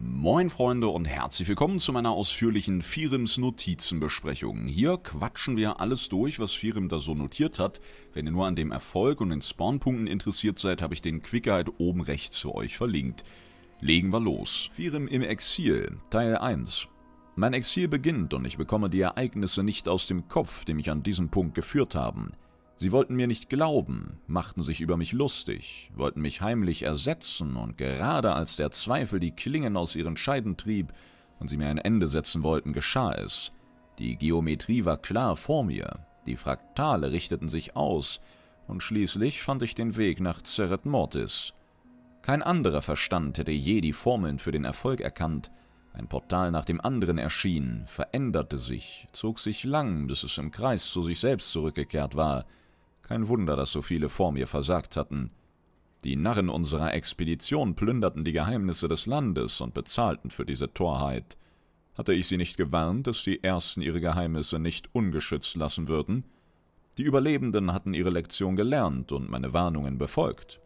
Moin Freunde und herzlich willkommen zu meiner ausführlichen Firims Notizenbesprechung. Hier quatschen wir alles durch, was Firim da so notiert hat. Wenn ihr nur an dem Erfolg und den Spawnpunkten interessiert seid, habe ich den Quick Guide oben rechts für euch verlinkt. Legen wir los. Firim im Exil, Teil 1. Mein Exil beginnt und ich bekomme die Ereignisse nicht aus dem Kopf, die mich an diesen Punkt geführt haben. Sie wollten mir nicht glauben, machten sich über mich lustig, wollten mich heimlich ersetzen, und gerade als der Zweifel die Klingen aus ihren Scheiden trieb und sie mir ein Ende setzen wollten, geschah es. Die Geometrie war klar vor mir, die Fraktale richteten sich aus, und schließlich fand ich den Weg nach Zeret Mortis. Kein anderer Verstand hätte je die Formeln für den Erfolg erkannt, ein Portal nach dem anderen erschien, veränderte sich, zog sich lang, bis es im Kreis zu sich selbst zurückgekehrt war, kein Wunder, dass so viele vor mir versagt hatten. Die Narren unserer Expedition plünderten die Geheimnisse des Landes und bezahlten für diese Torheit. Hatte ich sie nicht gewarnt, dass die Ersten ihre Geheimnisse nicht ungeschützt lassen würden? Die Überlebenden hatten ihre Lektion gelernt und meine Warnungen befolgt.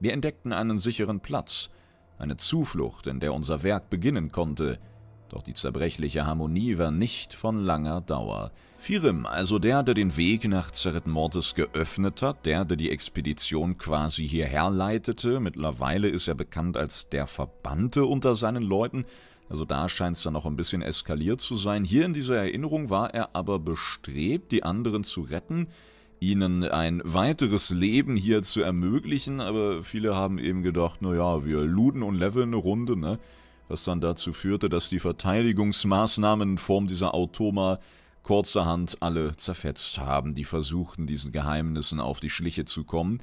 Wir entdeckten einen sicheren Platz, eine Zuflucht, in der unser Werk beginnen konnte – doch die zerbrechliche Harmonie war nicht von langer Dauer. Firim, also der, der den Weg nach Zeret Mortis geöffnet hat, der, der die Expedition quasi hierher leitete, mittlerweile ist er bekannt als der Verbannte unter seinen Leuten, also da scheint es dann noch ein bisschen eskaliert zu sein. Hier in dieser Erinnerung war er aber bestrebt, die anderen zu retten, ihnen ein weiteres Leben hier zu ermöglichen, aber viele haben eben gedacht, naja, wir luden und leveln eine Runde, ne? was dann dazu führte, dass die Verteidigungsmaßnahmen in Form dieser Automa kurzerhand alle zerfetzt haben, die versuchten, diesen Geheimnissen auf die Schliche zu kommen.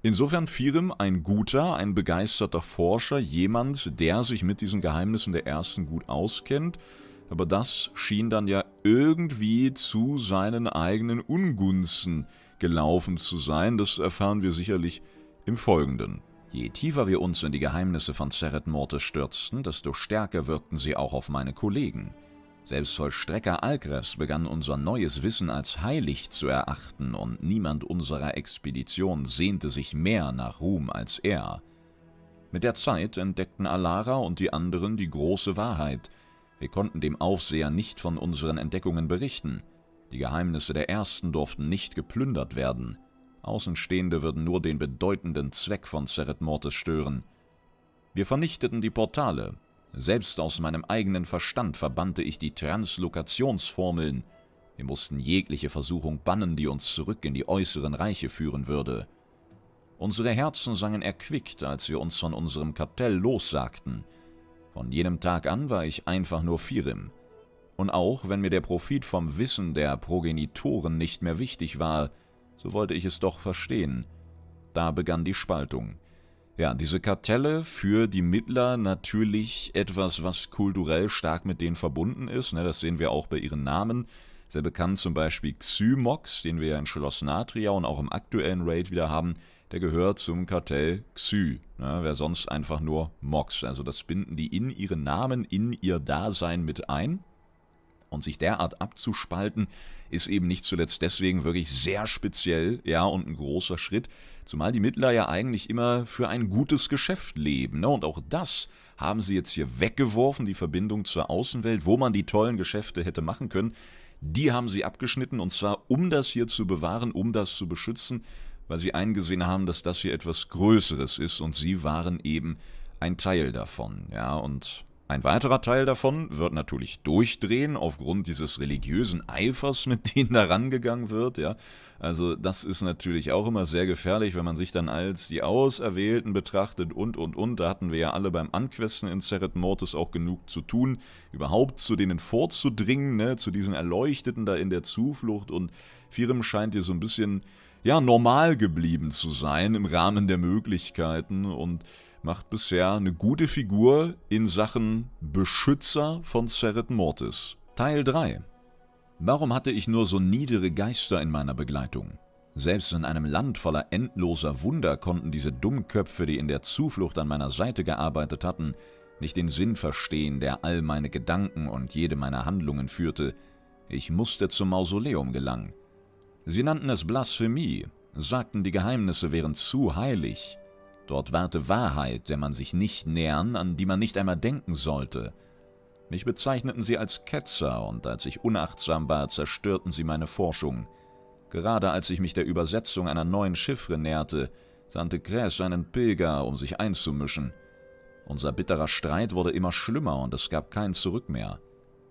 Insofern Firem ein guter, ein begeisterter Forscher, jemand, der sich mit diesen Geheimnissen der Ersten gut auskennt, aber das schien dann ja irgendwie zu seinen eigenen Ungunsten gelaufen zu sein, das erfahren wir sicherlich im Folgenden. Je tiefer wir uns in die Geheimnisse von Seret Morte stürzten, desto stärker wirkten sie auch auf meine Kollegen. Selbst Vollstrecker Algres begann unser neues Wissen als heilig zu erachten und niemand unserer Expedition sehnte sich mehr nach Ruhm als er. Mit der Zeit entdeckten Alara und die anderen die große Wahrheit. Wir konnten dem Aufseher nicht von unseren Entdeckungen berichten. Die Geheimnisse der Ersten durften nicht geplündert werden – Außenstehende würden nur den bedeutenden Zweck von Seret Mortis stören. Wir vernichteten die Portale. Selbst aus meinem eigenen Verstand verbannte ich die Translokationsformeln. Wir mussten jegliche Versuchung bannen, die uns zurück in die äußeren Reiche führen würde. Unsere Herzen sangen erquickt, als wir uns von unserem Kartell lossagten. Von jenem Tag an war ich einfach nur Firim. Und auch wenn mir der Profit vom Wissen der Progenitoren nicht mehr wichtig war, so wollte ich es doch verstehen. Da begann die Spaltung. Ja, diese Kartelle für die Mittler natürlich etwas, was kulturell stark mit denen verbunden ist. Ne, das sehen wir auch bei ihren Namen. Sehr bekannt zum Beispiel Xymox, den wir ja in Schloss Natria und auch im aktuellen Raid wieder haben. Der gehört zum Kartell Xy. Ne, Wer sonst einfach nur Mox. Also das binden die in ihren Namen, in ihr Dasein mit ein. Und sich derart abzuspalten, ist eben nicht zuletzt deswegen wirklich sehr speziell, ja, und ein großer Schritt. Zumal die Mittler ja eigentlich immer für ein gutes Geschäft leben. Ne? Und auch das haben sie jetzt hier weggeworfen, die Verbindung zur Außenwelt, wo man die tollen Geschäfte hätte machen können. Die haben sie abgeschnitten und zwar, um das hier zu bewahren, um das zu beschützen, weil sie eingesehen haben, dass das hier etwas Größeres ist und sie waren eben ein Teil davon. Ja, und ein weiterer Teil davon wird natürlich durchdrehen aufgrund dieses religiösen Eifers, mit dem da rangegangen wird. Ja. Also das ist natürlich auch immer sehr gefährlich, wenn man sich dann als die Auserwählten betrachtet und, und, und. Da hatten wir ja alle beim Anquesten in Seret Mortis auch genug zu tun, überhaupt zu denen vorzudringen, ne, zu diesen Erleuchteten da in der Zuflucht. Und Firim scheint hier so ein bisschen, ja, normal geblieben zu sein im Rahmen der Möglichkeiten und macht bisher eine gute Figur in Sachen Beschützer von Seret Mortis. Teil 3 Warum hatte ich nur so niedere Geister in meiner Begleitung? Selbst in einem Land voller endloser Wunder konnten diese Dummköpfe, die in der Zuflucht an meiner Seite gearbeitet hatten, nicht den Sinn verstehen, der all meine Gedanken und jede meiner Handlungen führte. Ich musste zum Mausoleum gelangen. Sie nannten es Blasphemie, sagten, die Geheimnisse wären zu heilig, Dort warte Wahrheit, der man sich nicht nähern, an die man nicht einmal denken sollte. Mich bezeichneten sie als Ketzer, und als ich unachtsam war, zerstörten sie meine Forschung. Gerade als ich mich der Übersetzung einer neuen Chiffre näherte, sandte Gräß einen Pilger, um sich einzumischen. Unser bitterer Streit wurde immer schlimmer und es gab kein Zurück mehr.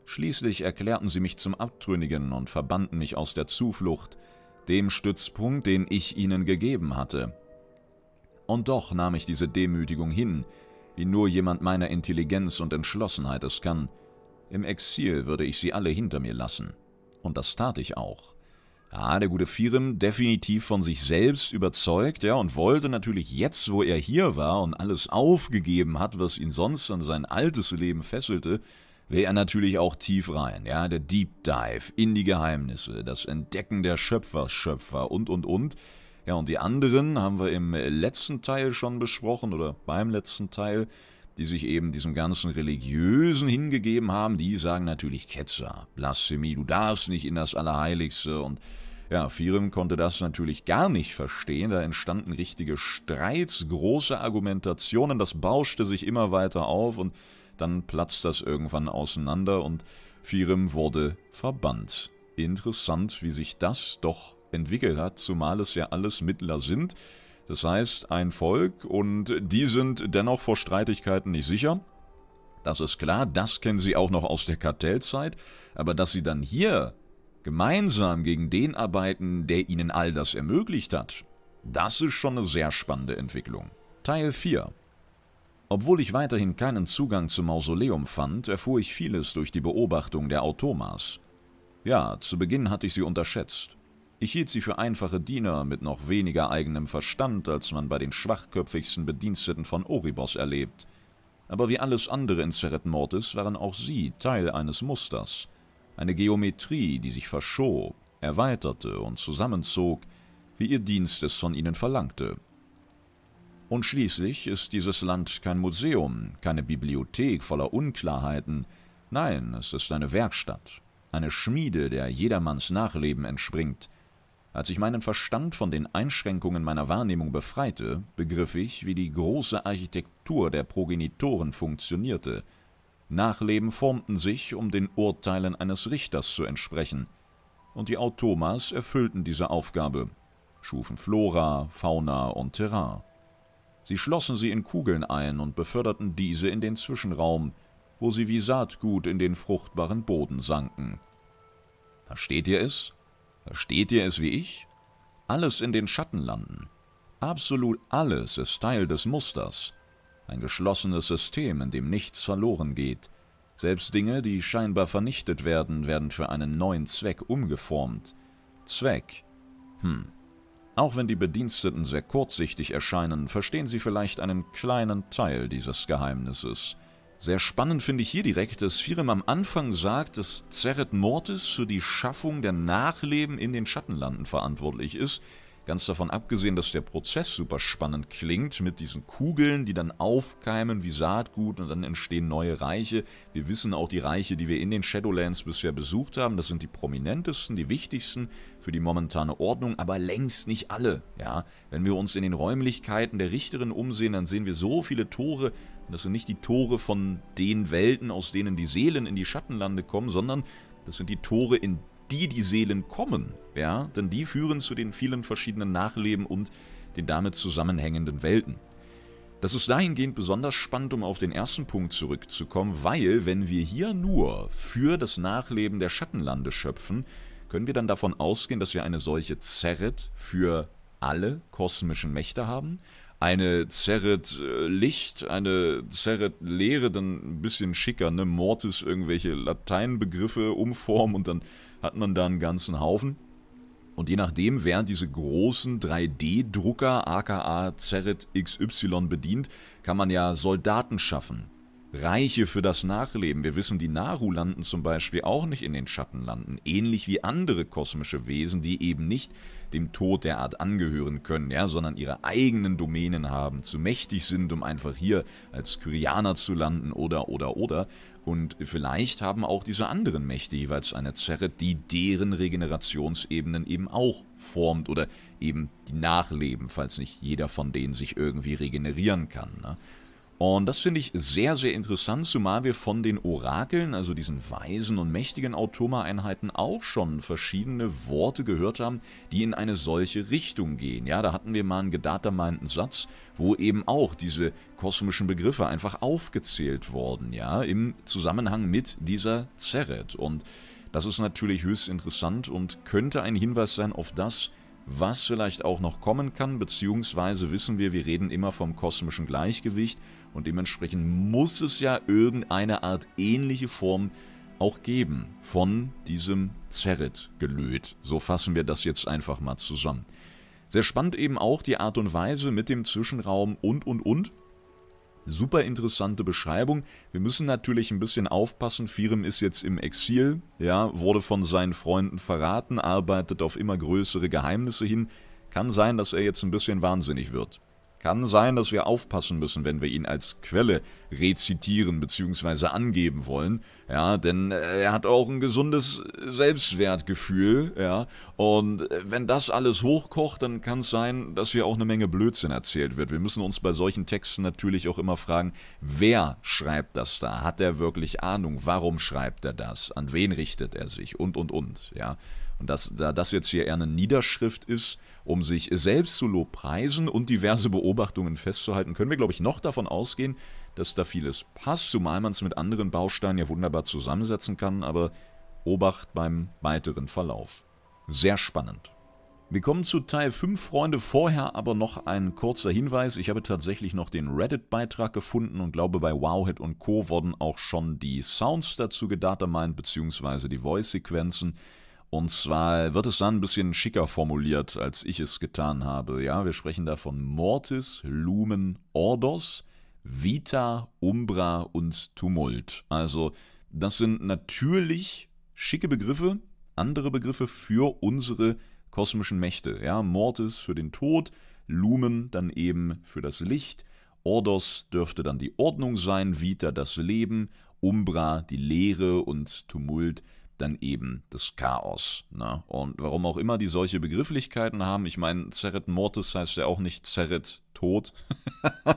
Schließlich erklärten sie mich zum Abtrünnigen und verbannten mich aus der Zuflucht, dem Stützpunkt, den ich ihnen gegeben hatte. Und doch nahm ich diese Demütigung hin, wie nur jemand meiner Intelligenz und Entschlossenheit es kann. Im Exil würde ich sie alle hinter mir lassen. Und das tat ich auch. Ja, ah, der gute Firim, definitiv von sich selbst überzeugt, ja, und wollte natürlich jetzt, wo er hier war und alles aufgegeben hat, was ihn sonst an sein altes Leben fesselte, will er natürlich auch tief rein, ja, der Deep Dive in die Geheimnisse, das Entdecken der Schöpferschöpfer und und und. Ja, und die anderen haben wir im letzten Teil schon besprochen oder beim letzten Teil, die sich eben diesem ganzen Religiösen hingegeben haben, die sagen natürlich Ketzer, Blasphemie, du darfst nicht in das Allerheiligste und ja, Firem konnte das natürlich gar nicht verstehen, da entstanden richtige Streits, große Argumentationen, das bauschte sich immer weiter auf und dann platzt das irgendwann auseinander und Firem wurde verbannt. Interessant, wie sich das doch entwickelt hat, zumal es ja alles Mittler sind. Das heißt, ein Volk und die sind dennoch vor Streitigkeiten nicht sicher. Das ist klar, das kennen sie auch noch aus der Kartellzeit. Aber dass sie dann hier gemeinsam gegen den arbeiten, der ihnen all das ermöglicht hat, das ist schon eine sehr spannende Entwicklung. Teil 4 obwohl ich weiterhin keinen Zugang zum Mausoleum fand, erfuhr ich vieles durch die Beobachtung der Automas. Ja, zu Beginn hatte ich sie unterschätzt. Ich hielt sie für einfache Diener mit noch weniger eigenem Verstand, als man bei den schwachköpfigsten Bediensteten von Oribos erlebt. Aber wie alles andere in Seret waren auch sie Teil eines Musters. Eine Geometrie, die sich verschob, erweiterte und zusammenzog, wie ihr Dienst es von ihnen verlangte. Und schließlich ist dieses Land kein Museum, keine Bibliothek voller Unklarheiten, nein, es ist eine Werkstatt, eine Schmiede, der jedermanns Nachleben entspringt, als ich meinen Verstand von den Einschränkungen meiner Wahrnehmung befreite, begriff ich, wie die große Architektur der Progenitoren funktionierte. Nachleben formten sich, um den Urteilen eines Richters zu entsprechen, und die Automas erfüllten diese Aufgabe, schufen Flora, Fauna und Terrain. Sie schlossen sie in Kugeln ein und beförderten diese in den Zwischenraum, wo sie wie Saatgut in den fruchtbaren Boden sanken. Versteht ihr es? Versteht ihr es wie ich? Alles in den Schatten landen. Absolut alles ist Teil des Musters. Ein geschlossenes System, in dem nichts verloren geht. Selbst Dinge, die scheinbar vernichtet werden, werden für einen neuen Zweck umgeformt. Zweck. Hm. Auch wenn die Bediensteten sehr kurzsichtig erscheinen, verstehen sie vielleicht einen kleinen Teil dieses Geheimnisses – sehr spannend finde ich hier direkt, dass Firem am Anfang sagt, dass Zeret Mortis für die Schaffung der Nachleben in den Schattenlanden verantwortlich ist. Ganz davon abgesehen, dass der Prozess super spannend klingt mit diesen Kugeln, die dann aufkeimen wie Saatgut und dann entstehen neue Reiche. Wir wissen auch die Reiche, die wir in den Shadowlands bisher besucht haben. Das sind die prominentesten, die wichtigsten für die momentane Ordnung, aber längst nicht alle. Ja, Wenn wir uns in den Räumlichkeiten der Richterin umsehen, dann sehen wir so viele Tore, das sind nicht die Tore von den Welten, aus denen die Seelen in die Schattenlande kommen, sondern das sind die Tore, in die die Seelen kommen. Ja? Denn die führen zu den vielen verschiedenen Nachleben und den damit zusammenhängenden Welten. Das ist dahingehend besonders spannend, um auf den ersten Punkt zurückzukommen, weil wenn wir hier nur für das Nachleben der Schattenlande schöpfen, können wir dann davon ausgehen, dass wir eine solche Zerret für alle kosmischen Mächte haben? eine Zerret äh, Licht, eine Zerret Leere, dann ein bisschen schicker, ne? Mortis, irgendwelche Lateinbegriffe umformen und dann hat man da einen ganzen Haufen. Und je nachdem wer diese großen 3D-Drucker, aka Zerret XY bedient, kann man ja Soldaten schaffen. Reiche für das Nachleben. Wir wissen, die Naru landen zum Beispiel auch nicht in den Schattenlanden, ähnlich wie andere kosmische Wesen, die eben nicht dem Tod der Art angehören können, ja, sondern ihre eigenen Domänen haben, zu mächtig sind, um einfach hier als Kyrianer zu landen oder oder oder. Und vielleicht haben auch diese anderen Mächte jeweils eine Zerre, die deren Regenerationsebenen eben auch formt oder eben die nachleben, falls nicht jeder von denen sich irgendwie regenerieren kann. Ne? Und das finde ich sehr, sehr interessant, zumal wir von den Orakeln, also diesen weisen und mächtigen Automa-Einheiten, auch schon verschiedene Worte gehört haben, die in eine solche Richtung gehen. Ja, da hatten wir mal einen gedatermeinten Satz, wo eben auch diese kosmischen Begriffe einfach aufgezählt wurden, ja, im Zusammenhang mit dieser Zeret. Und das ist natürlich höchst interessant und könnte ein Hinweis sein auf das, was vielleicht auch noch kommen kann, beziehungsweise wissen wir, wir reden immer vom kosmischen Gleichgewicht und dementsprechend muss es ja irgendeine Art ähnliche Form auch geben von diesem Zerrit gelöt. So fassen wir das jetzt einfach mal zusammen. Sehr spannend eben auch die Art und Weise mit dem Zwischenraum und und und super interessante Beschreibung. Wir müssen natürlich ein bisschen aufpassen. Firem ist jetzt im Exil, ja, wurde von seinen Freunden verraten, arbeitet auf immer größere Geheimnisse hin. Kann sein, dass er jetzt ein bisschen wahnsinnig wird. Kann sein, dass wir aufpassen müssen, wenn wir ihn als Quelle rezitieren bzw. angeben wollen, ja, denn äh, er hat auch ein gesundes Selbstwertgefühl, ja, und äh, wenn das alles hochkocht, dann kann es sein, dass hier auch eine Menge Blödsinn erzählt wird. Wir müssen uns bei solchen Texten natürlich auch immer fragen, wer schreibt das da? Hat er wirklich Ahnung? Warum schreibt er das? An wen richtet er sich? Und, und, und, ja. Und dass, da das jetzt hier eher eine Niederschrift ist, um sich selbst zu lobpreisen und diverse Beobachtungen festzuhalten, können wir, glaube ich, noch davon ausgehen, dass da vieles passt, zumal man es mit anderen Bausteinen ja wunderbar zusammensetzen kann, aber Obacht beim weiteren Verlauf. Sehr spannend. Wir kommen zu Teil 5, Freunde. Vorher aber noch ein kurzer Hinweis. Ich habe tatsächlich noch den Reddit-Beitrag gefunden und glaube, bei Wowhead und Co. wurden auch schon die Sounds dazu gedatermined, beziehungsweise die Voice-Sequenzen. Und zwar wird es dann ein bisschen schicker formuliert, als ich es getan habe. Ja, wir sprechen da von Mortis, Lumen, Ordos, Vita, Umbra und Tumult. Also, das sind natürlich schicke Begriffe, andere Begriffe für unsere kosmischen Mächte. Ja, Mortis für den Tod, Lumen dann eben für das Licht, Ordos dürfte dann die Ordnung sein, Vita das Leben, Umbra die Leere und Tumult dann eben das Chaos. Ne? Und warum auch immer die solche Begrifflichkeiten haben, ich meine, Zerret Mortis heißt ja auch nicht Zerret Tod.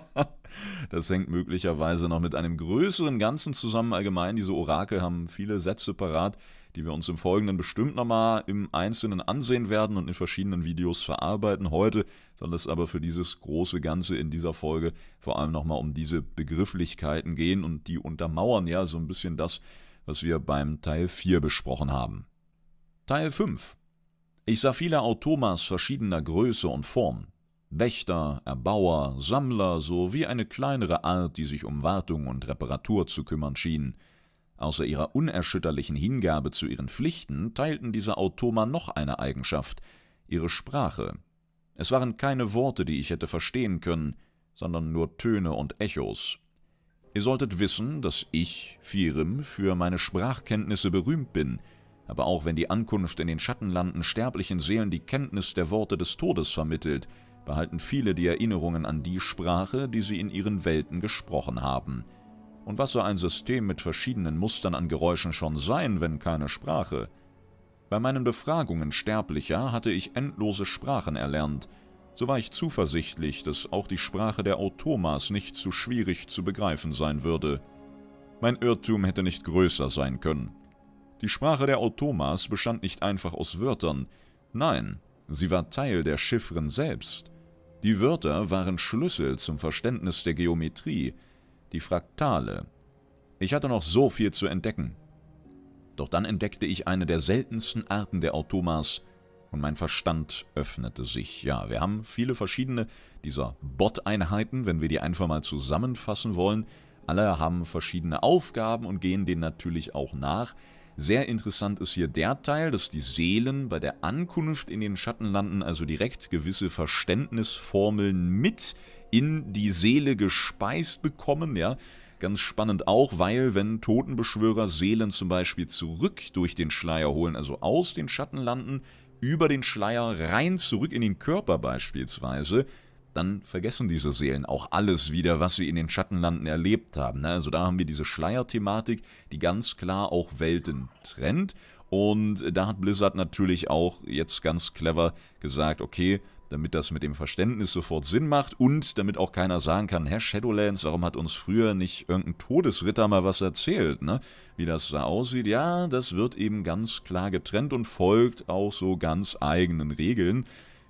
das hängt möglicherweise noch mit einem größeren Ganzen zusammen. Allgemein, diese Orakel haben viele Sätze parat, die wir uns im Folgenden bestimmt nochmal im Einzelnen ansehen werden und in verschiedenen Videos verarbeiten. Heute soll es aber für dieses große Ganze in dieser Folge vor allem nochmal um diese Begrifflichkeiten gehen und die untermauern ja so ein bisschen das, was wir beim Teil 4 besprochen haben. Teil 5 Ich sah viele Automas verschiedener Größe und Form. Wächter, Erbauer, Sammler sowie eine kleinere Art, die sich um Wartung und Reparatur zu kümmern schien. Außer ihrer unerschütterlichen Hingabe zu ihren Pflichten teilten diese Automa noch eine Eigenschaft, ihre Sprache. Es waren keine Worte, die ich hätte verstehen können, sondern nur Töne und Echos. Ihr solltet wissen, dass ich, Firim, für meine Sprachkenntnisse berühmt bin, aber auch wenn die Ankunft in den Schattenlanden sterblichen Seelen die Kenntnis der Worte des Todes vermittelt, behalten viele die Erinnerungen an die Sprache, die sie in ihren Welten gesprochen haben. Und was soll ein System mit verschiedenen Mustern an Geräuschen schon sein, wenn keine Sprache? Bei meinen Befragungen Sterblicher hatte ich endlose Sprachen erlernt, so war ich zuversichtlich, dass auch die Sprache der Automas nicht zu schwierig zu begreifen sein würde. Mein Irrtum hätte nicht größer sein können. Die Sprache der Automas bestand nicht einfach aus Wörtern, nein, sie war Teil der Chiffren selbst. Die Wörter waren Schlüssel zum Verständnis der Geometrie, die Fraktale. Ich hatte noch so viel zu entdecken. Doch dann entdeckte ich eine der seltensten Arten der Automas, und mein Verstand öffnete sich. Ja, wir haben viele verschiedene dieser Bot-Einheiten, wenn wir die einfach mal zusammenfassen wollen. Alle haben verschiedene Aufgaben und gehen denen natürlich auch nach. Sehr interessant ist hier der Teil, dass die Seelen bei der Ankunft in den Schattenlanden also direkt gewisse Verständnisformeln mit in die Seele gespeist bekommen, ja. Ganz spannend auch, weil wenn Totenbeschwörer Seelen zum Beispiel zurück durch den Schleier holen, also aus den Schattenlanden, über den Schleier rein zurück in den Körper beispielsweise, dann vergessen diese Seelen auch alles wieder, was sie in den Schattenlanden erlebt haben. Ne? Also da haben wir diese Schleierthematik, die ganz klar auch Welten trennt. Und da hat Blizzard natürlich auch jetzt ganz clever gesagt, okay, damit das mit dem Verständnis sofort Sinn macht und damit auch keiner sagen kann, Herr Shadowlands, warum hat uns früher nicht irgendein Todesritter mal was erzählt, ne? Wie das da aussieht, ja, das wird eben ganz klar getrennt und folgt auch so ganz eigenen Regeln.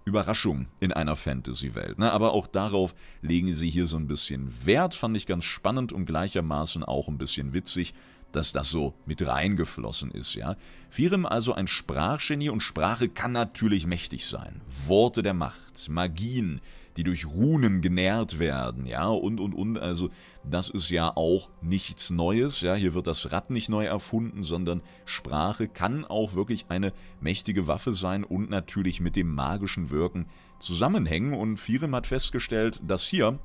Überraschung in einer Fantasy-Welt. Ne? Aber auch darauf legen sie hier so ein bisschen Wert, fand ich ganz spannend und gleichermaßen auch ein bisschen witzig, dass das so mit reingeflossen ist. Ja? Firem also ein Sprachgenie und Sprache kann natürlich mächtig sein. Worte der Macht, Magien, die durch Runen genährt werden, ja, und, und, und. Also, das ist ja auch nichts Neues, ja. Hier wird das Rad nicht neu erfunden, sondern Sprache kann auch wirklich eine mächtige Waffe sein und natürlich mit dem magischen Wirken zusammenhängen. Und Firem hat festgestellt, dass hier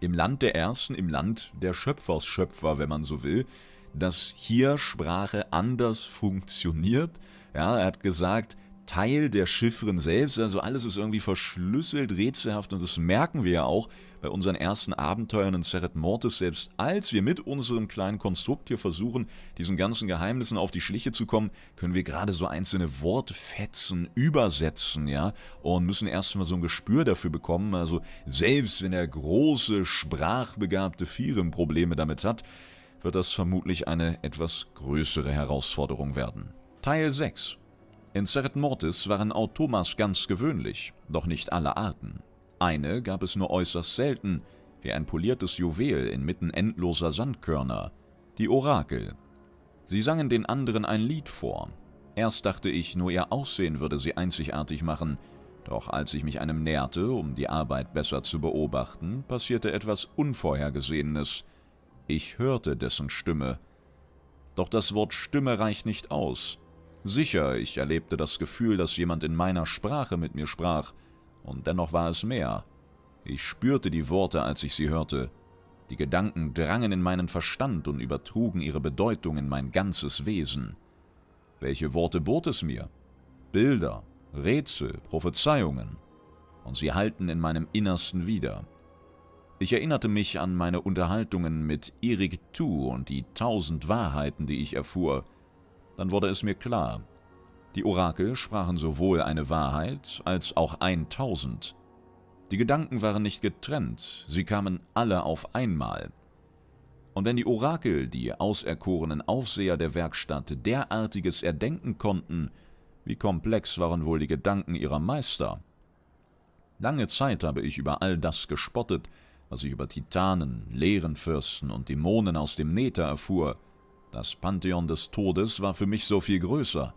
im Land der Ersten, im Land der Schöpfers Schöpfer, wenn man so will, dass hier Sprache anders funktioniert. Ja, er hat gesagt, Teil der Chiffren selbst, also alles ist irgendwie verschlüsselt, rätselhaft und das merken wir ja auch bei unseren ersten Abenteuern in Seret Mortis, selbst als wir mit unserem kleinen Konstrukt hier versuchen, diesen ganzen Geheimnissen auf die Schliche zu kommen, können wir gerade so einzelne Wortfetzen übersetzen, ja, und müssen erstmal so ein Gespür dafür bekommen, also selbst wenn der große, sprachbegabte Vieren Probleme damit hat, wird das vermutlich eine etwas größere Herausforderung werden. Teil 6 In Ceret Mortis waren Automas ganz gewöhnlich, doch nicht alle Arten. Eine gab es nur äußerst selten, wie ein poliertes Juwel inmitten endloser Sandkörner, die Orakel. Sie sangen den anderen ein Lied vor. Erst dachte ich, nur ihr Aussehen würde sie einzigartig machen, doch als ich mich einem näherte, um die Arbeit besser zu beobachten, passierte etwas Unvorhergesehenes – ich hörte dessen Stimme. Doch das Wort Stimme reicht nicht aus. Sicher, ich erlebte das Gefühl, dass jemand in meiner Sprache mit mir sprach, und dennoch war es mehr. Ich spürte die Worte, als ich sie hörte. Die Gedanken drangen in meinen Verstand und übertrugen ihre Bedeutung in mein ganzes Wesen. Welche Worte bot es mir? Bilder, Rätsel, Prophezeiungen. Und sie halten in meinem Innersten wieder. Ich erinnerte mich an meine Unterhaltungen mit Eric Tu und die tausend Wahrheiten, die ich erfuhr. Dann wurde es mir klar. Die Orakel sprachen sowohl eine Wahrheit als auch ein Tausend. Die Gedanken waren nicht getrennt, sie kamen alle auf einmal. Und wenn die Orakel, die auserkorenen Aufseher der Werkstatt, derartiges erdenken konnten, wie komplex waren wohl die Gedanken ihrer Meister? Lange Zeit habe ich über all das gespottet, was ich über Titanen, Leerenfürsten und Dämonen aus dem Nether erfuhr. Das Pantheon des Todes war für mich so viel größer.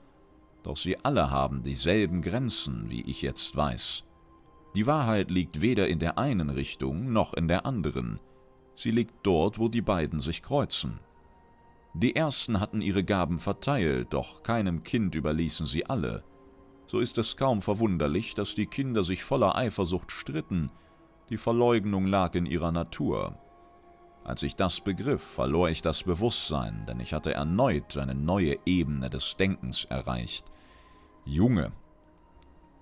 Doch sie alle haben dieselben Grenzen, wie ich jetzt weiß. Die Wahrheit liegt weder in der einen Richtung noch in der anderen. Sie liegt dort, wo die beiden sich kreuzen. Die ersten hatten ihre Gaben verteilt, doch keinem Kind überließen sie alle. So ist es kaum verwunderlich, dass die Kinder sich voller Eifersucht stritten die Verleugnung lag in ihrer Natur. Als ich das begriff, verlor ich das Bewusstsein, denn ich hatte erneut eine neue Ebene des Denkens erreicht. Junge.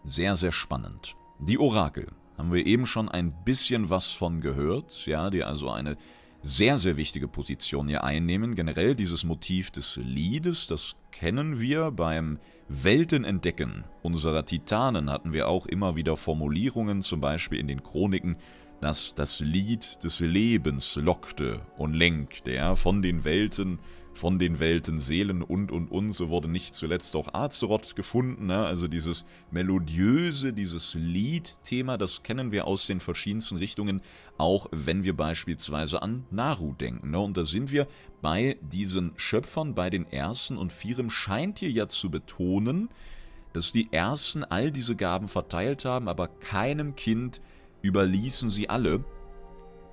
Sehr, sehr spannend. Die Orakel. Haben wir eben schon ein bisschen was von gehört, ja, die also eine sehr, sehr wichtige Position hier einnehmen. Generell dieses Motiv des Liedes, das kennen wir beim Weltenentdecken unserer Titanen, hatten wir auch immer wieder Formulierungen, zum Beispiel in den Chroniken, dass das Lied des Lebens lockte und lenkte, ja, von den Welten von den Welten Seelen und und und. So wurde nicht zuletzt auch Azeroth gefunden. Ne? Also dieses melodiöse, dieses Lied-Thema, das kennen wir aus den verschiedensten Richtungen, auch wenn wir beispielsweise an Naru denken. Ne? Und da sind wir bei diesen Schöpfern, bei den Ersten und Vierem, scheint hier ja zu betonen, dass die Ersten all diese Gaben verteilt haben, aber keinem Kind überließen sie alle.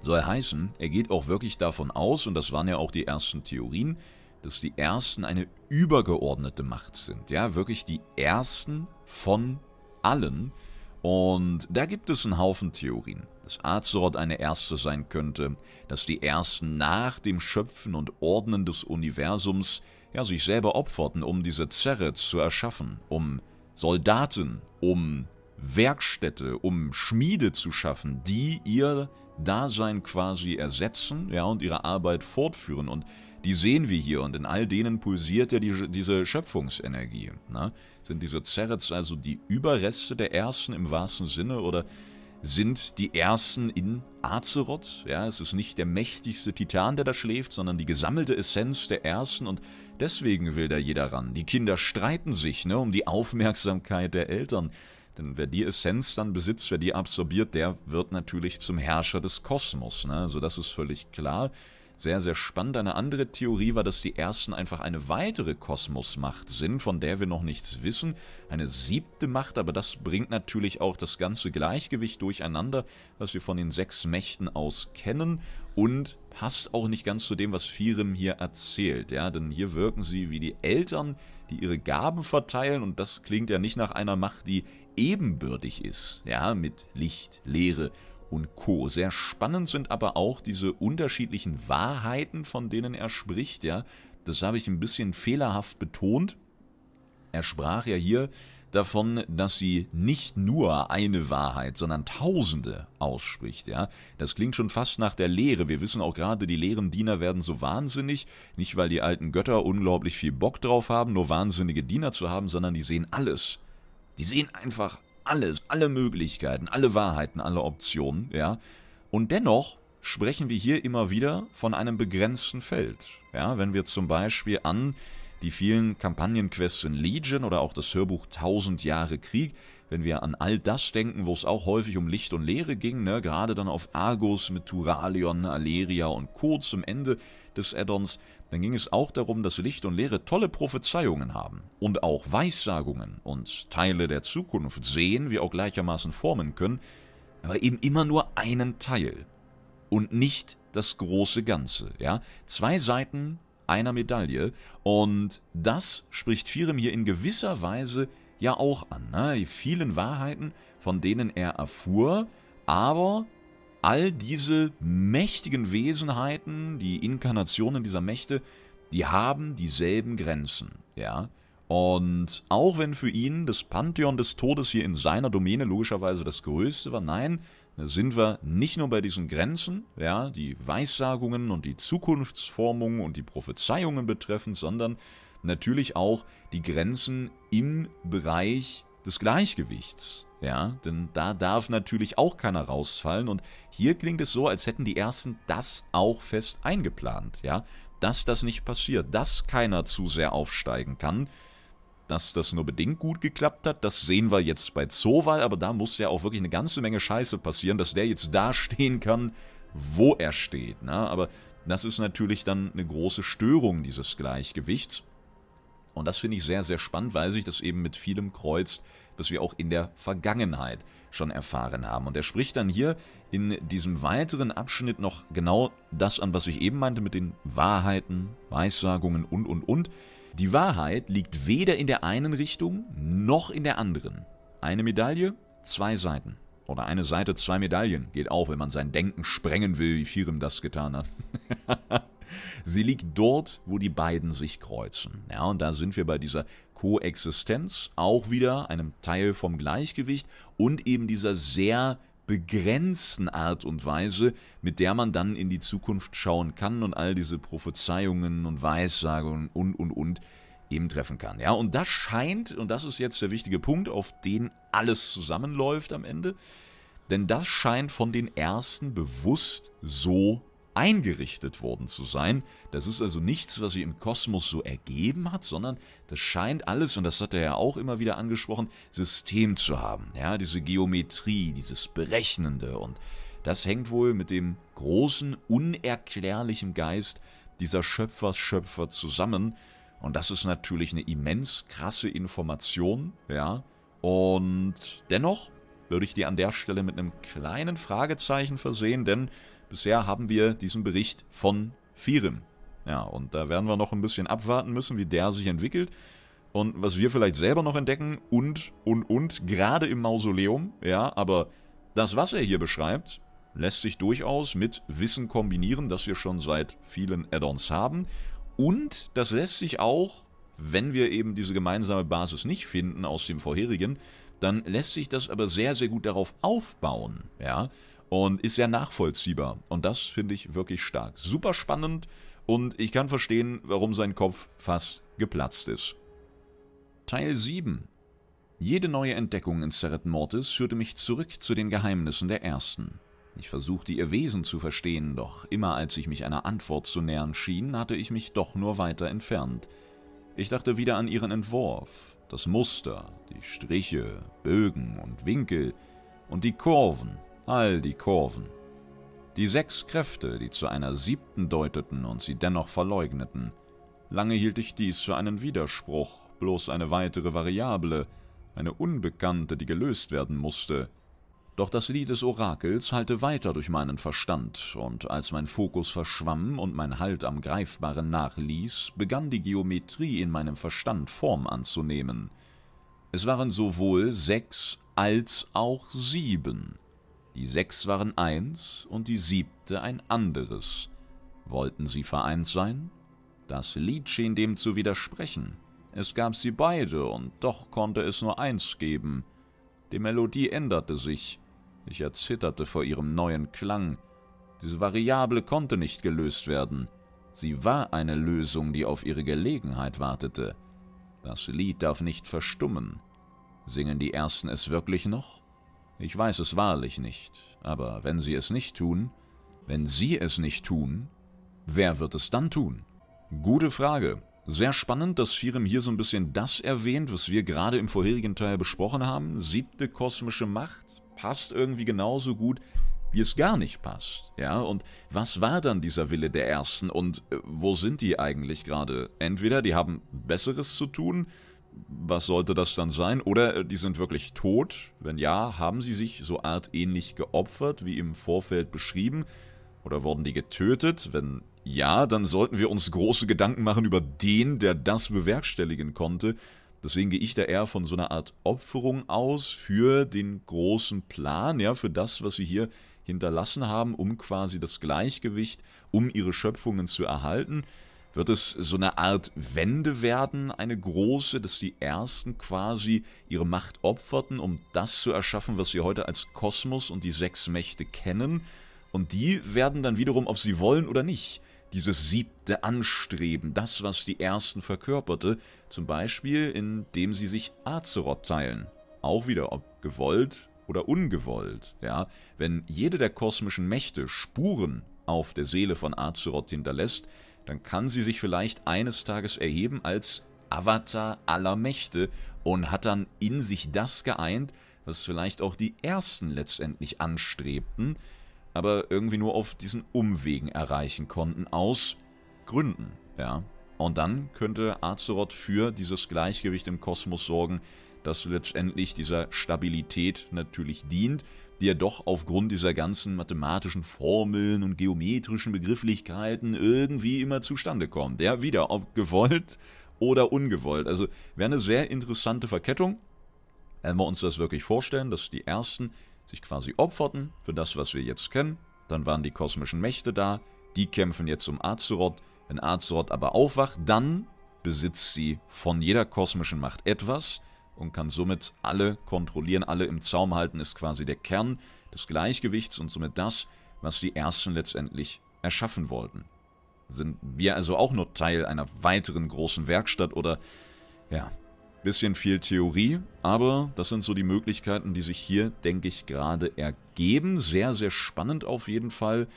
Soll heißen, er geht auch wirklich davon aus, und das waren ja auch die ersten Theorien, dass die Ersten eine übergeordnete Macht sind. Ja, wirklich die Ersten von allen. Und da gibt es einen Haufen Theorien. Dass Azeroth eine Erste sein könnte, dass die Ersten nach dem Schöpfen und Ordnen des Universums ja, sich selber opferten, um diese Zerrets zu erschaffen, um Soldaten, um Werkstätte, um Schmiede zu schaffen, die ihr Dasein quasi ersetzen ja, und ihre Arbeit fortführen. Und die sehen wir hier und in all denen pulsiert ja die, diese Schöpfungsenergie. Ne? Sind diese Zerets also die Überreste der Ersten im wahrsten Sinne oder sind die Ersten in Azeroth? Ja, es ist nicht der mächtigste Titan, der da schläft, sondern die gesammelte Essenz der Ersten und deswegen will da jeder ran. Die Kinder streiten sich ne, um die Aufmerksamkeit der Eltern. Denn wer die Essenz dann besitzt, wer die absorbiert, der wird natürlich zum Herrscher des Kosmos. Ne? Also das ist völlig klar. Sehr, sehr spannend. Eine andere Theorie war, dass die Ersten einfach eine weitere Kosmosmacht sind, von der wir noch nichts wissen. Eine siebte Macht, aber das bringt natürlich auch das ganze Gleichgewicht durcheinander, was wir von den sechs Mächten aus kennen. Und passt auch nicht ganz zu dem, was Firem hier erzählt. Ja? Denn hier wirken sie wie die Eltern, die ihre Gaben verteilen. Und das klingt ja nicht nach einer Macht, die ebenbürtig ist, ja, mit Licht, Leere und Co. Sehr spannend sind aber auch diese unterschiedlichen Wahrheiten, von denen er spricht, ja. Das habe ich ein bisschen fehlerhaft betont. Er sprach ja hier davon, dass sie nicht nur eine Wahrheit, sondern Tausende ausspricht. Ja? Das klingt schon fast nach der Lehre. Wir wissen auch gerade, die leeren Diener werden so wahnsinnig, nicht weil die alten Götter unglaublich viel Bock drauf haben, nur wahnsinnige Diener zu haben, sondern die sehen alles. Die sehen einfach alles, alle Möglichkeiten, alle Wahrheiten, alle Optionen, ja. Und dennoch sprechen wir hier immer wieder von einem begrenzten Feld. Ja, wenn wir zum Beispiel an die vielen Kampagnenquests in Legion oder auch das Hörbuch 1000 Jahre Krieg, wenn wir an all das denken, wo es auch häufig um Licht und Leere ging, ne, gerade dann auf Argus mit Turalion, Aleria und Co. zum Ende des Addons, dann ging es auch darum, dass Licht und Lehre tolle Prophezeiungen haben und auch Weissagungen und Teile der Zukunft sehen wie auch gleichermaßen formen können, aber eben immer nur einen Teil und nicht das große Ganze. Ja? Zwei Seiten einer Medaille und das spricht Firem hier in gewisser Weise ja auch an. Ne? Die vielen Wahrheiten, von denen er erfuhr, aber all diese mächtigen Wesenheiten, die Inkarnationen dieser Mächte, die haben dieselben Grenzen, ja. Und auch wenn für ihn das Pantheon des Todes hier in seiner Domäne logischerweise das Größte war, nein, da sind wir nicht nur bei diesen Grenzen, ja, die Weissagungen und die Zukunftsformungen und die Prophezeiungen betreffend, sondern natürlich auch die Grenzen im Bereich des Gleichgewichts. Ja, denn da darf natürlich auch keiner rausfallen und hier klingt es so, als hätten die Ersten das auch fest eingeplant, ja, dass das nicht passiert, dass keiner zu sehr aufsteigen kann. Dass das nur bedingt gut geklappt hat, das sehen wir jetzt bei Zowal, aber da muss ja auch wirklich eine ganze Menge Scheiße passieren, dass der jetzt da stehen kann, wo er steht. Ne? Aber das ist natürlich dann eine große Störung dieses Gleichgewichts. Und das finde ich sehr, sehr spannend, weil sich das eben mit vielem kreuzt, das wir auch in der Vergangenheit schon erfahren haben. Und er spricht dann hier in diesem weiteren Abschnitt noch genau das an, was ich eben meinte mit den Wahrheiten, Weissagungen und, und, und. Die Wahrheit liegt weder in der einen Richtung noch in der anderen. Eine Medaille, zwei Seiten. Oder eine Seite, zwei Medaillen. Geht auch, wenn man sein Denken sprengen will, wie Firem das getan hat. Sie liegt dort, wo die beiden sich kreuzen. Ja, und da sind wir bei dieser Koexistenz, auch wieder einem Teil vom Gleichgewicht und eben dieser sehr begrenzten Art und Weise, mit der man dann in die Zukunft schauen kann und all diese Prophezeiungen und Weissagungen und, und, und eben treffen kann. Ja, und das scheint, und das ist jetzt der wichtige Punkt, auf den alles zusammenläuft am Ende, denn das scheint von den Ersten bewusst so eingerichtet worden zu sein. Das ist also nichts, was sich im Kosmos so ergeben hat, sondern das scheint alles, und das hat er ja auch immer wieder angesprochen, System zu haben. Ja, diese Geometrie, dieses Berechnende und das hängt wohl mit dem großen, unerklärlichen Geist dieser Schöpferschöpfer zusammen. Und das ist natürlich eine immens krasse Information, ja. Und dennoch würde ich die an der Stelle mit einem kleinen Fragezeichen versehen, denn Bisher haben wir diesen Bericht von Firim. Ja, und da werden wir noch ein bisschen abwarten müssen, wie der sich entwickelt. Und was wir vielleicht selber noch entdecken und, und, und, gerade im Mausoleum, ja, aber das, was er hier beschreibt, lässt sich durchaus mit Wissen kombinieren, das wir schon seit vielen Add-ons haben. Und das lässt sich auch, wenn wir eben diese gemeinsame Basis nicht finden aus dem vorherigen, dann lässt sich das aber sehr, sehr gut darauf aufbauen, ja und ist sehr nachvollziehbar. Und das finde ich wirklich stark. Super spannend und ich kann verstehen, warum sein Kopf fast geplatzt ist. Teil 7 Jede neue Entdeckung in Seret Mortis führte mich zurück zu den Geheimnissen der ersten. Ich versuchte ihr Wesen zu verstehen, doch immer als ich mich einer Antwort zu nähern schien, hatte ich mich doch nur weiter entfernt. Ich dachte wieder an ihren Entwurf, das Muster, die Striche, Bögen und Winkel und die Kurven, all die Kurven. Die sechs Kräfte, die zu einer siebten deuteten und sie dennoch verleugneten. Lange hielt ich dies für einen Widerspruch, bloß eine weitere Variable, eine Unbekannte, die gelöst werden musste. Doch das Lied des Orakels hallte weiter durch meinen Verstand, und als mein Fokus verschwamm und mein Halt am Greifbaren nachließ, begann die Geometrie in meinem Verstand Form anzunehmen. Es waren sowohl sechs als auch sieben. Die sechs waren eins und die siebte ein anderes. Wollten sie vereint sein? Das Lied schien dem zu widersprechen. Es gab sie beide, und doch konnte es nur eins geben. Die Melodie änderte sich. Ich erzitterte vor ihrem neuen Klang. Diese Variable konnte nicht gelöst werden. Sie war eine Lösung, die auf ihre Gelegenheit wartete. Das Lied darf nicht verstummen. Singen die Ersten es wirklich noch? Ich weiß es wahrlich nicht, aber wenn sie es nicht tun, wenn sie es nicht tun, wer wird es dann tun? Gute Frage. Sehr spannend, dass Firem hier so ein bisschen das erwähnt, was wir gerade im vorherigen Teil besprochen haben. Siebte kosmische Macht passt irgendwie genauso gut, wie es gar nicht passt. Ja, und was war dann dieser Wille der Ersten und äh, wo sind die eigentlich gerade? Entweder die haben Besseres zu tun was sollte das dann sein? Oder äh, die sind wirklich tot? Wenn ja, haben sie sich so artähnlich geopfert, wie im Vorfeld beschrieben? Oder wurden die getötet? Wenn ja, dann sollten wir uns große Gedanken machen über den, der das bewerkstelligen konnte. Deswegen gehe ich da eher von so einer Art Opferung aus für den großen Plan, ja, für das, was sie hier hinterlassen haben, um quasi das Gleichgewicht, um ihre Schöpfungen zu erhalten. Wird es so eine Art Wende werden, eine große, dass die Ersten quasi ihre Macht opferten, um das zu erschaffen, was sie heute als Kosmos und die sechs Mächte kennen? Und die werden dann wiederum, ob sie wollen oder nicht, dieses siebte Anstreben, das, was die Ersten verkörperte, zum Beispiel indem sie sich Azeroth teilen. Auch wieder, ob gewollt oder ungewollt. Ja? Wenn jede der kosmischen Mächte Spuren auf der Seele von Azeroth hinterlässt, dann kann sie sich vielleicht eines Tages erheben als Avatar aller Mächte und hat dann in sich das geeint, was vielleicht auch die Ersten letztendlich anstrebten, aber irgendwie nur auf diesen Umwegen erreichen konnten, aus Gründen, ja. Und dann könnte Azeroth für dieses Gleichgewicht im Kosmos sorgen, das letztendlich dieser Stabilität natürlich dient die ja doch aufgrund dieser ganzen mathematischen Formeln und geometrischen Begrifflichkeiten irgendwie immer zustande kommt. Ja, wieder, ob gewollt oder ungewollt. Also wäre eine sehr interessante Verkettung, wenn wir uns das wirklich vorstellen, dass die Ersten sich quasi opferten für das, was wir jetzt kennen. Dann waren die kosmischen Mächte da, die kämpfen jetzt um Azeroth. Wenn Azeroth aber aufwacht, dann besitzt sie von jeder kosmischen Macht etwas – und kann somit alle kontrollieren, alle im Zaum halten, ist quasi der Kern des Gleichgewichts und somit das, was die Ersten letztendlich erschaffen wollten. Sind wir also auch nur Teil einer weiteren großen Werkstatt oder, ja, bisschen viel Theorie, aber das sind so die Möglichkeiten, die sich hier, denke ich, gerade ergeben. Sehr, sehr spannend auf jeden Fall.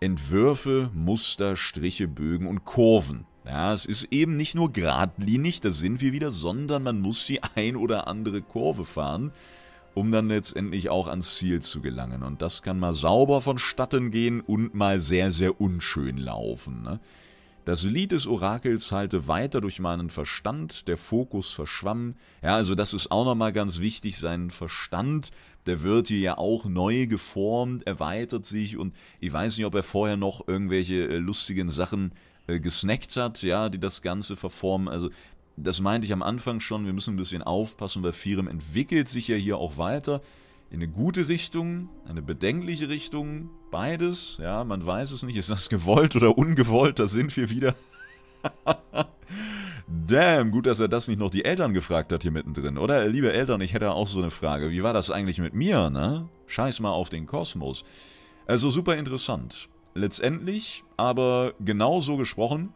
Entwürfe, Muster, Striche, Bögen und Kurven. Ja, es ist eben nicht nur geradlinig, da sind wir wieder, sondern man muss die ein oder andere Kurve fahren, um dann letztendlich auch ans Ziel zu gelangen. Und das kann mal sauber vonstatten gehen und mal sehr, sehr unschön laufen. Ne? Das Lied des Orakels halte weiter durch meinen Verstand, der Fokus verschwamm. Ja, also das ist auch nochmal ganz wichtig, seinen Verstand, der wird hier ja auch neu geformt, erweitert sich und ich weiß nicht, ob er vorher noch irgendwelche äh, lustigen Sachen äh, gesnackt hat, ja, die das Ganze verformen. Also das meinte ich am Anfang schon, wir müssen ein bisschen aufpassen, weil Firem entwickelt sich ja hier auch weiter in eine gute Richtung, eine bedenkliche Richtung, beides, ja, man weiß es nicht, ist das gewollt oder ungewollt, da sind wir wieder. Damn, gut, dass er das nicht noch die Eltern gefragt hat hier mittendrin, oder? Liebe Eltern, ich hätte auch so eine Frage. Wie war das eigentlich mit mir, ne? Scheiß mal auf den Kosmos. Also super interessant. Letztendlich aber genauso gesprochen,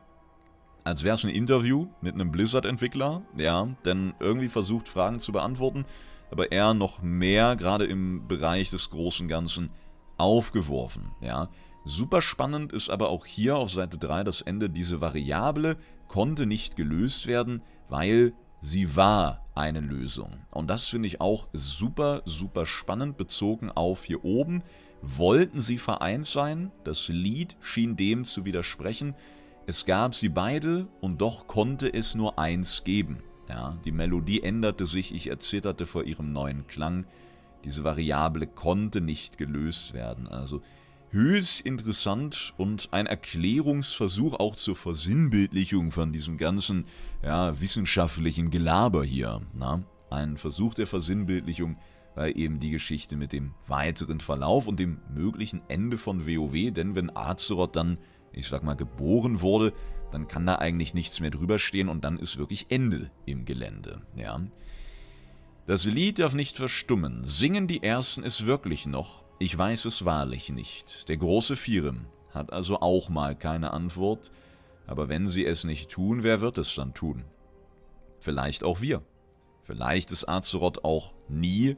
als wäre es ein Interview mit einem Blizzard-Entwickler, ja, denn irgendwie versucht Fragen zu beantworten, aber er noch mehr gerade im Bereich des großen Ganzen aufgeworfen, ja. Super spannend ist aber auch hier auf Seite 3 das Ende, diese Variable konnte nicht gelöst werden, weil sie war eine Lösung. Und das finde ich auch super, super spannend bezogen auf hier oben wollten sie vereint sein, das Lied schien dem zu widersprechen, es gab sie beide und doch konnte es nur eins geben. Ja, die Melodie änderte sich, ich erzitterte vor ihrem neuen Klang, diese Variable konnte nicht gelöst werden, also höchst interessant und ein Erklärungsversuch auch zur Versinnbildlichung von diesem ganzen ja, wissenschaftlichen Gelaber hier. Na? Ein Versuch der Versinnbildlichung, weil äh, eben die Geschichte mit dem weiteren Verlauf und dem möglichen Ende von WoW, denn wenn Azeroth dann, ich sag mal, geboren wurde, dann kann da eigentlich nichts mehr drüber stehen und dann ist wirklich Ende im Gelände, ja. Das Lied darf nicht verstummen, singen die Ersten es wirklich noch, ich weiß es wahrlich nicht. Der große Firem hat also auch mal keine Antwort, aber wenn sie es nicht tun, wer wird es dann tun? Vielleicht auch wir. Vielleicht ist Azeroth auch nie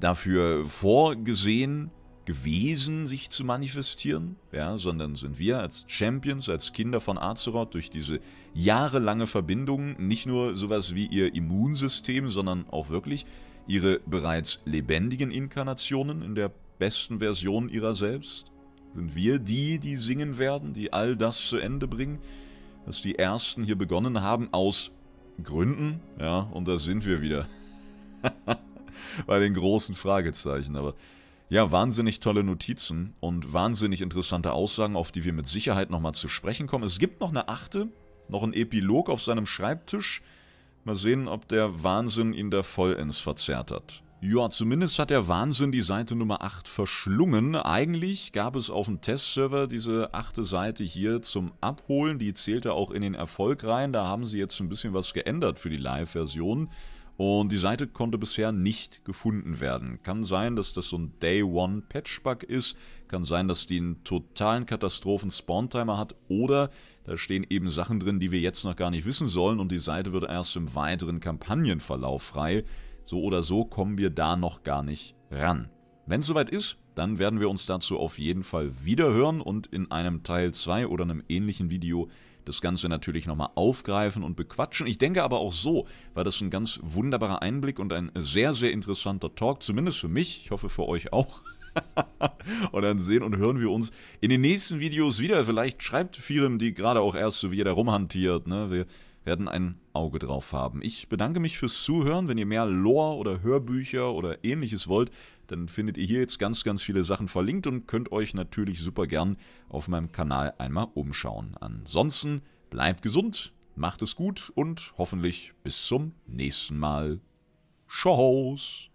dafür vorgesehen gewesen, sich zu manifestieren, ja, sondern sind wir als Champions, als Kinder von Azeroth durch diese jahrelange Verbindung nicht nur sowas wie ihr Immunsystem, sondern auch wirklich ihre bereits lebendigen Inkarnationen in der besten Version ihrer selbst? Sind wir die, die singen werden, die all das zu Ende bringen, was die Ersten hier begonnen haben, aus Gründen? Ja, und da sind wir wieder. bei den großen Fragezeichen. Aber ja, wahnsinnig tolle Notizen und wahnsinnig interessante Aussagen, auf die wir mit Sicherheit nochmal zu sprechen kommen. Es gibt noch eine achte, noch ein Epilog auf seinem Schreibtisch. Mal sehen, ob der Wahnsinn ihn da vollends verzerrt hat. Ja, zumindest hat der Wahnsinn die Seite Nummer 8 verschlungen. Eigentlich gab es auf dem Testserver diese achte Seite hier zum Abholen. Die zählte auch in den Erfolg rein. Da haben sie jetzt ein bisschen was geändert für die Live-Version. Und die Seite konnte bisher nicht gefunden werden. Kann sein, dass das so ein Day-One-Patch-Bug ist. Kann sein, dass die einen totalen Katastrophen-Spawn-Timer hat. Oder da stehen eben Sachen drin, die wir jetzt noch gar nicht wissen sollen. Und die Seite wird erst im weiteren Kampagnenverlauf frei. So oder so kommen wir da noch gar nicht ran. Wenn es soweit ist, dann werden wir uns dazu auf jeden Fall wiederhören und in einem Teil 2 oder einem ähnlichen Video das Ganze natürlich nochmal aufgreifen und bequatschen. Ich denke aber auch so war das ein ganz wunderbarer Einblick und ein sehr, sehr interessanter Talk, zumindest für mich, ich hoffe für euch auch. und dann sehen und hören wir uns in den nächsten Videos wieder. Vielleicht schreibt Firem die gerade auch erst, so wie er da rumhantiert. Ne? Wir werden ein Auge drauf haben. Ich bedanke mich fürs Zuhören. Wenn ihr mehr Lore oder Hörbücher oder ähnliches wollt, dann findet ihr hier jetzt ganz, ganz viele Sachen verlinkt und könnt euch natürlich super gern auf meinem Kanal einmal umschauen. Ansonsten bleibt gesund, macht es gut und hoffentlich bis zum nächsten Mal. Tschüss.